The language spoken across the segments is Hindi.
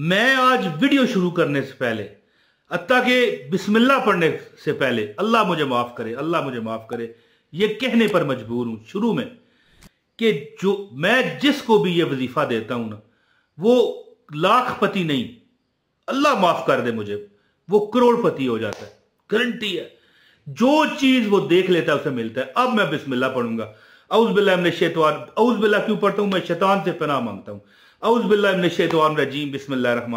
मैं आज वीडियो शुरू करने से पहले अत्ता के बिस्मिल्ला पढ़ने से पहले अल्लाह मुझे माफ करे अल्लाह मुझे माफ करे ये कहने पर मजबूर हूं शुरू में कि जो मैं जिसको भी ये वजीफा देता हूं ना वो लाखपति नहीं अल्लाह माफ कर दे मुझे वो करोड़पति हो जाता है गारंटी है जो चीज वो देख लेता है उसे मिलता है अब मैं बिस्मिल्ला पढ़ूंगा अउज बिल्ला शेतवान शैतवान अउज बिल्ला क्यों पढ़ता हूं मैं शैतान से पनाह मांगता हूं अउज़बिल्लाशैतवानरजीम बसमीम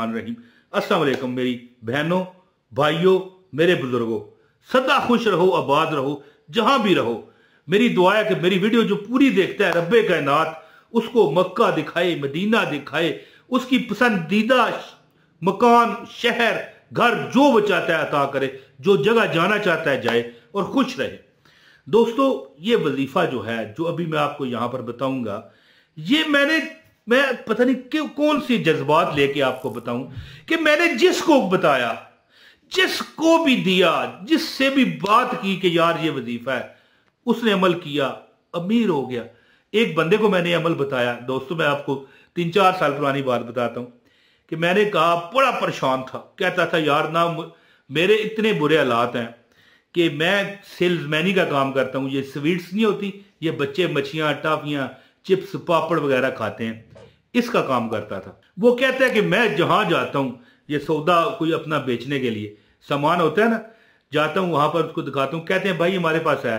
मेरी बहनों भाइयों मेरे बुजुर्गों सदा खुश रहो आबाद रहो जहां भी रहो मेरी दुआ कि मेरी वीडियो जो पूरी देखता है रब्बे कायनात उसको मक्का दिखाए मदीना दिखाए उसकी पसंदीदा मकान शहर घर जो वो चाहता है अता करे जो जगह जाना चाहता है जाए और खुश रहे दोस्तों ये वजीफा जो है जो अभी मैं आपको यहां पर बताऊंगा ये मैंने मैं पता नहीं क्यों कौन सी जज्बात लेके आपको बताऊं कि मैंने जिसको बताया जिसको भी दिया जिससे भी बात की कि यार ये वजीफा है उसने अमल किया अमीर हो गया एक बंदे को मैंने अमल बताया दोस्तों मैं आपको तीन चार साल पुरानी बात बताता हूं कि मैंने कहा बड़ा परेशान था कहता था यार ना मेरे इतने बुरे हालात हैं कि मैं सेल्समैनी का काम करता हूं ये स्वीट्स नहीं होती ये बच्चे मछियां टाफियां चिप्स पापड़ वगैरह खाते हैं इसका काम करता था वो कहता है कि मैं जहां जाता हूं ये सौदा कोई अपना बेचने के लिए सामान होता है ना जाता हूं वहां पर उसको दिखाता हूँ कहते हैं भाई हमारे पास है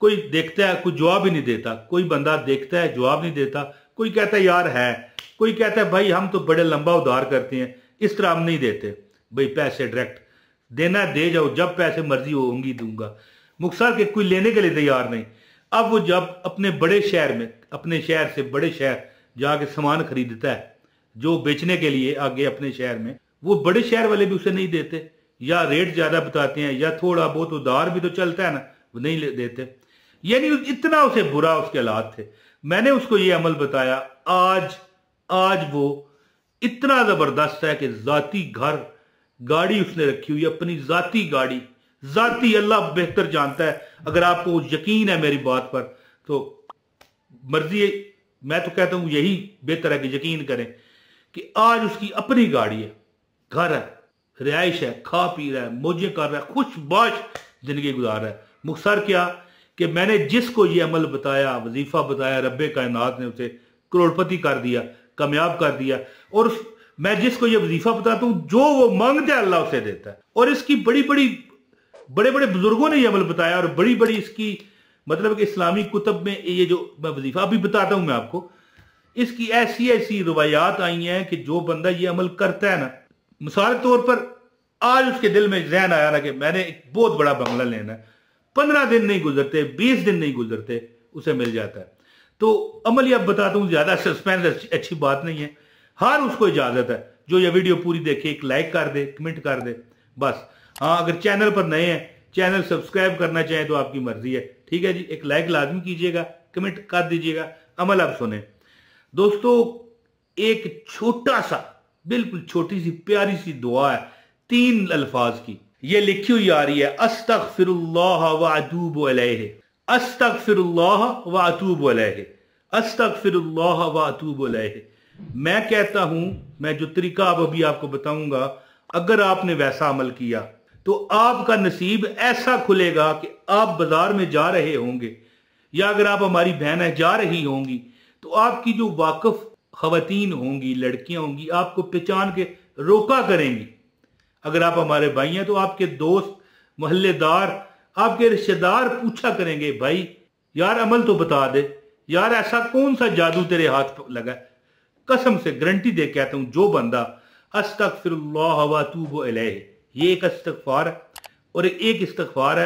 कोई देखता है कोई जवाब ही नहीं देता कोई बंदा देखता है जवाब नहीं देता कोई कहता है यार है कोई कहता है भाई हम तो बड़े लंबा उधार करते हैं इस तरह हम नहीं देते भाई पैसे डायरेक्ट देना दे जाओ जब पैसे मर्जी होंगी दूंगा मुख्तार के कोई लेने के लिए तैयार नहीं अब वो जब अपने बड़े शहर में अपने शहर से बड़े शहर जाके सामान खरीदता है जो बेचने के लिए आगे अपने शहर में वो बड़े शहर वाले भी उसे नहीं देते या रेट ज्यादा बताते हैं या थोड़ा बहुत उधार भी तो चलता है ना वो नहीं देते यानी इतना उसे बुरा उसके हालात थे मैंने उसको ये अमल बताया आज आज वो इतना जबरदस्त है कि जाती घर गाड़ी उसने रखी हुई अपनी जाती गाड़ी जाती अल्लाह बेहतर जानता है अगर आपको यकीन है मेरी बात पर तो मर्जी मैं तो कहता हूं यही बेहतर है कि यकीन करें कि आज उसकी अपनी गाड़ी है घर है रिहाइश है खा पी रहा है मोजे कर रहा है खुश बाश जिंदगी गुजार रहा है मुखसर क्या कि मैंने जिसको ये अमल बताया वजीफा बताया रब कायनात ने उसे करोड़पति कर दिया कामयाब कर दिया और मैं जिसको ये वजीफा बताता हूँ जो वो मांगता है अल्लाह उसे देता है और इसकी बड़ी बड़ी बड़े बड़े बुजुर्गों ने यह अमल बताया और बड़ी बड़ी इसकी मतलब कि इस्लामी कुतब में ये जो मैं वजीफा अभी बताता हूं मैं आपको इसकी ऐसी ऐसी रवायात आई हैं कि जो बंदा ये अमल करता है ना मिसाल तौर पर आज उसके दिल में जहन आया ना कि मैंने एक बहुत बड़ा बंगला लेना है पंद्रह दिन नहीं गुजरते बीस दिन नहीं गुजरते उसे मिल जाता है तो अमल यह अब बताता हूँ ज्यादा सस्पेंस अच्छी बात नहीं है हर उसको इजाजत है जो ये वीडियो पूरी देखे एक लाइक कर दे कमेंट कर दे बस हाँ अगर चैनल पर नए हैं चैनल सब्सक्राइब करना चाहे तो आपकी मर्जी है ठीक है जी एक लाइक लाजमी कीजिएगा कमेंट कर दीजिएगा अमल आप सुने दोस्तों एक छोटा सा बिल्कुल छोटी सी प्यारी सी दुआ है तीन अल्फाज की ये लिखी हुई आ रही है अस्तक फिर वातूब अस्तक फिर वातूब अस्तक फिर अलहे मैं कहता हूं मैं जो तरीका अब अभी आपको बताऊंगा अगर आपने वैसा अमल किया तो आपका नसीब ऐसा खुलेगा कि आप बाजार में जा रहे होंगे या अगर आप हमारी बहनें जा रही होंगी तो आपकी जो वाकफ खातन होंगी लड़कियां होंगी आपको पहचान के रोका करेंगी अगर आप हमारे भाई हैं तो आपके दोस्त मोहल्लेदार आपके रिश्तेदार पूछा करेंगे भाई यार अमल तो बता दे यार ऐसा कौन सा जादू तेरे हाथ लगा कसम से गारंटी दे कहता हूं जो बंदा अस्तक फिर वो अलह ये एक अस्तगफार है और एक इस्तगफार है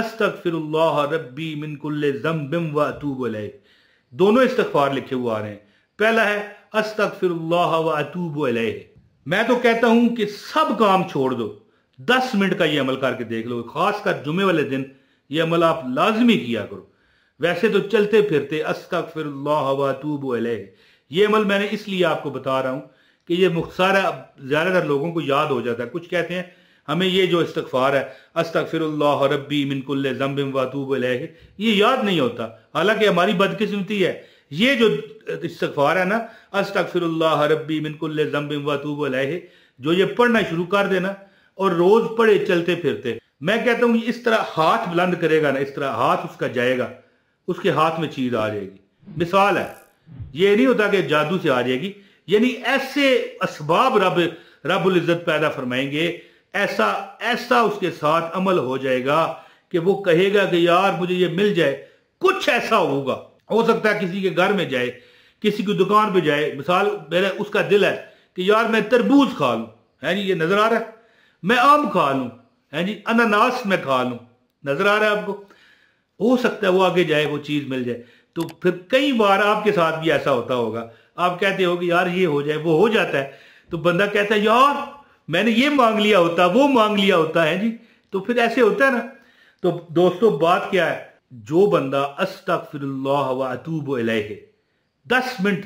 अस्तगफिरुल्लाह रब्बी मिन कुल्ले ज़म्बिम व अतूब अलैह दोनों इस्तगफार लिखे हुए आ रहे हैं पहला है अस्तगफिरुल्लाह व अतूब अलैह मैं तो कहता हूं कि सब काम छोड़ दो दस मिनट का ये अमल करके देख लो खासकर जुमे वाले दिन ये अमल आप लाजमी किया करो वैसे तो चलते फिरते अस्तक फिर अलह ये अमल मैंने इसलिए आपको बता रहा हूं कि ये मुख्तार ज़्यादातर लोगों को याद हो जाता है कुछ कहते हैं हमें ये जो इस्तफ़ार है अस्तफ़िरल्ला रबी मिनकुल्ल जम्बिम वातूब ये याद नहीं होता हालांकि हमारी बदकिस्मती है ये जो इस्तफ़ार है ना अस्तफ़िरल्ला रबी मिनकुल्ल जम्बिम वातूब जो ये पढ़ना शुरू कर देना और रोज़ पढ़े चलते फिरते मैं कहता हूँ इस तरह हाथ बुलंद करेगा ना इस तरह हाथ उसका जाएगा उसके हाथ में चीज़ आ जाएगी मिसाल है ये नहीं होता कि जादू से आ जाएगी यानी ऐसे इसबाब रब रबुल्ज़त पैदा फरमाएंगे ऐसा ऐसा उसके साथ अमल हो जाएगा कि वो कहेगा कि यार मुझे ये मिल जाए कुछ ऐसा होगा हो सकता है किसी के घर में जाए किसी की दुकान पे जाए मिसाल मेरा उसका दिल है कि यार मैं तरबूज खा लूँ है जी ये नजर आ रहा है मैं आम खा लूँ है जी अनानास मैं खा लूँ नजर आ रहा है आपको हो सकता है वो आगे जाए वो चीज़ मिल जाए तो फिर कई बार आपके साथ भी ऐसा होता होगा आप कहते हो कि यार ये हो जाए वो हो जाता है तो बंदा कहता है यार मैंने ये मांग लिया होता वो मांग लिया होता है जी तो फिर ऐसे होता है ना तो दोस्तों बात क्या है जो बंदा अस्तकफिरतूब है दस मिनट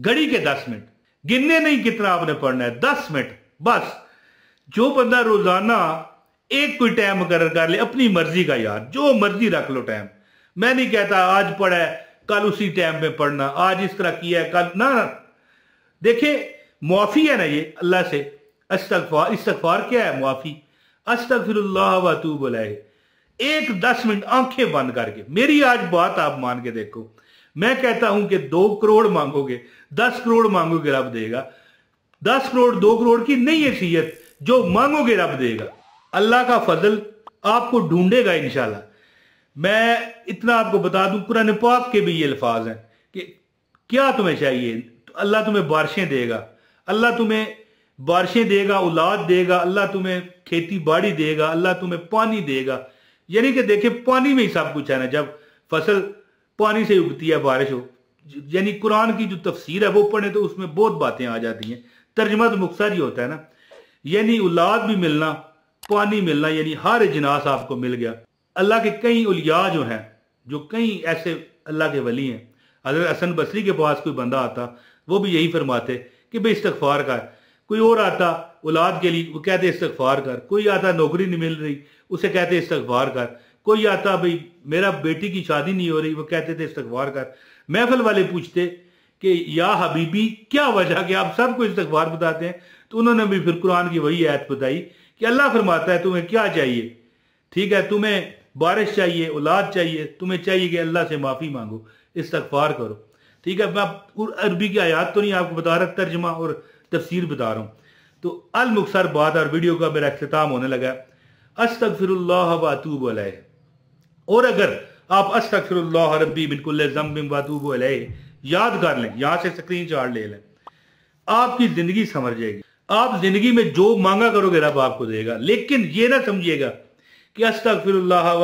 घड़ी के दस मिनट गिनने नहीं कितना आपने पढ़ना है दस मिनट बस जो बंदा रोजाना एक कोई टाइम मुकर कर ले अपनी मर्जी का यार जो मर्जी रख लो टाइम मैं नहीं कहता आज पढ़ा है कल उसी टाइम में पढ़ना आज इस तरह किया है कल ना, ना। देखे मुआफी है ना ये अल्लाह से अस्तगफार इस्तगफार क्या है मुआफ़ी अस्तगफिरुल्लाह वतूब एक दस मिनट आंखें बंद करके मेरी आज बात आप मान के देखो मैं कहता हूं कि दो करोड़ मांगोगे दस करोड़ मांगोगे रब देगा दस करोड़ दो करोड़ की नहीं है सीयत जो मांगोगे रब देगा अल्लाह का फजल आपको ढूंढेगा इनशाला मैं इतना आपको बता दूं कुरान पाक के भी ये अल्फाज हैं कि क्या तुम्हें चाहिए अल्लाह तुम्हें बारिशें देगा अल्लाह तुम्हें बारिशें देगा औलाद देगा अल्लाह तुम्हें खेती बाड़ी देगा अल्लाह तुम्हें पानी देगा यानी कि देखे पानी में ही सब कुछ है ना जब फसल पानी से उगती है बारिश हो यानी कुरान की जो तफसीर है वो पढ़े तो उसमें बहुत बातें आ जाती हैं तर्जमा तो मुख्तार ही होता है ना यानी औलाद भी मिलना पानी मिलना यानी हर इजनास आपको मिल गया अल्लाह के कई उलिया जो हैं जो कई ऐसे अल्लाह के वली हैं अगर असन बसरी के पास कोई बंदा आता वो भी यही फरमाते कि भाई इस्तफार का है कोई और आता औलाद के लिए वो कहते इस्तफार कर कोई आता नौकरी नहीं मिल रही उसे कहते इस्तफार कर कोई आता भाई मेरा बेटी की शादी नहीं हो रही वो कहते थे इस्तफार कर महफल वाले पूछते कि या हबीबी क्या वजह कि आप सबको इस्तफार बताते हैं तो उन्होंने भी फिर कुरान की वही आयत बताई कि अल्लाह फरमाता है तुम्हें क्या चाहिए ठीक है तुम्हें बारिश चाहिए औलाद चाहिए तुम्हें चाहिए कि अल्लाह से माफ़ी मांगो इस्तफार करो ठीक है मैं अरबी की आयात तो नहीं आपको बता रहा तर्जमा और तफसीर बता रहा हूँ तो अलमुखसर बात और वीडियो का मेरा अख्ताम होने लगा अस तक फिर वातूब अलह और अगर आप अस तक फिर रबी बिल्कुल वातूब अलह याद कर लें यहाँ से स्क्रीन चार्ट ले लें आपकी ज़िंदगी समझ जाएगी आप ज़िंदगी में जो मांगा करोगे रब आपको देगा लेकिन ये ना समझिएगा कि अस तक फिर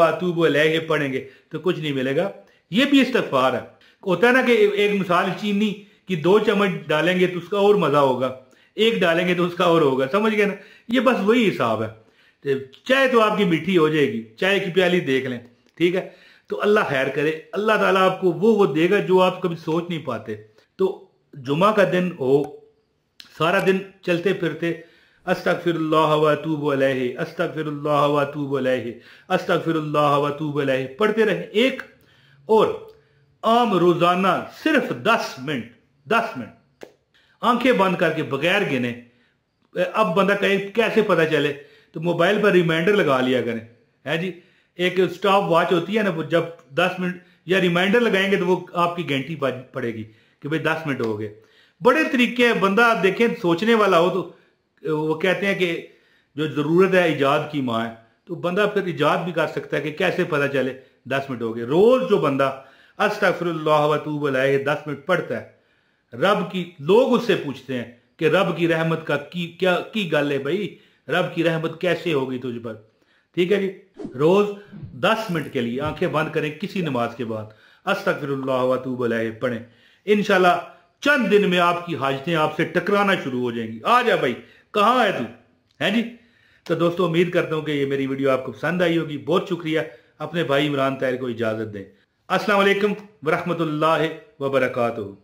वातूब अलह पढ़ेंगे तो कुछ नहीं मिलेगा ये भी इस्तफ़ार है होता है ना कि एक मिसाल चीनी कि दो चम्मच डालेंगे तो उसका और मजा होगा एक डालेंगे तो उसका और होगा समझ गए ना ये बस वही हिसाब है तो चाय तो आपकी मीठी हो जाएगी चाय की प्याली देख लें ठीक है तो अल्लाह खैर करे अल्लाह ताला आपको वो वो देगा जो आप कभी सोच नहीं पाते तो जुमा का दिन हो सारा दिन चलते फिरते अस्तक फिर वतूब अलह अस्तक फिर वतूब अलह अस्तक फिर वतूब अलह पढ़ते रहे एक और आम रोजाना सिर्फ दस मिनट दस मिनट आंखें बंद करके बगैर गिने अब बंदा कहे कैसे पता चले तो मोबाइल पर रिमाइंडर लगा लिया करें है जी एक स्टॉप वॉच होती है ना वो जब दस मिनट या रिमाइंडर लगाएंगे तो वो आपकी घंटी पड़ेगी कि भाई दस मिनट हो गए बड़े तरीके हैं बंदा आप देखें सोचने वाला हो तो वो कहते हैं कि जो ज़रूरत है ईजाद की माँ है तो बंदा फिर ईजाद भी कर सकता है कि कैसे पता चले दस मिनट हो गए रोज़ जो बंदा अस्तफरल्ला वतूब दस मिनट पढ़ता है रब की लोग उससे पूछते हैं कि रब की रहमत का की क्या की गल है भाई रब की रहमत कैसे होगी तुझ पर ठीक है जी रोज दस मिनट के लिए आंखें बंद करें किसी नमाज के बाद बोला पढ़ें इनशाला चंद दिन में आपकी हाजतें आपसे टकराना शुरू हो जाएंगी आ जा भाई कहाँ है तू है जी तो दोस्तों उम्मीद करता हूँ कि ये मेरी वीडियो आपको पसंद आई होगी बहुत शुक्रिया अपने भाई इमरान तैर को इजाज़त दें असलकम ला वबरकू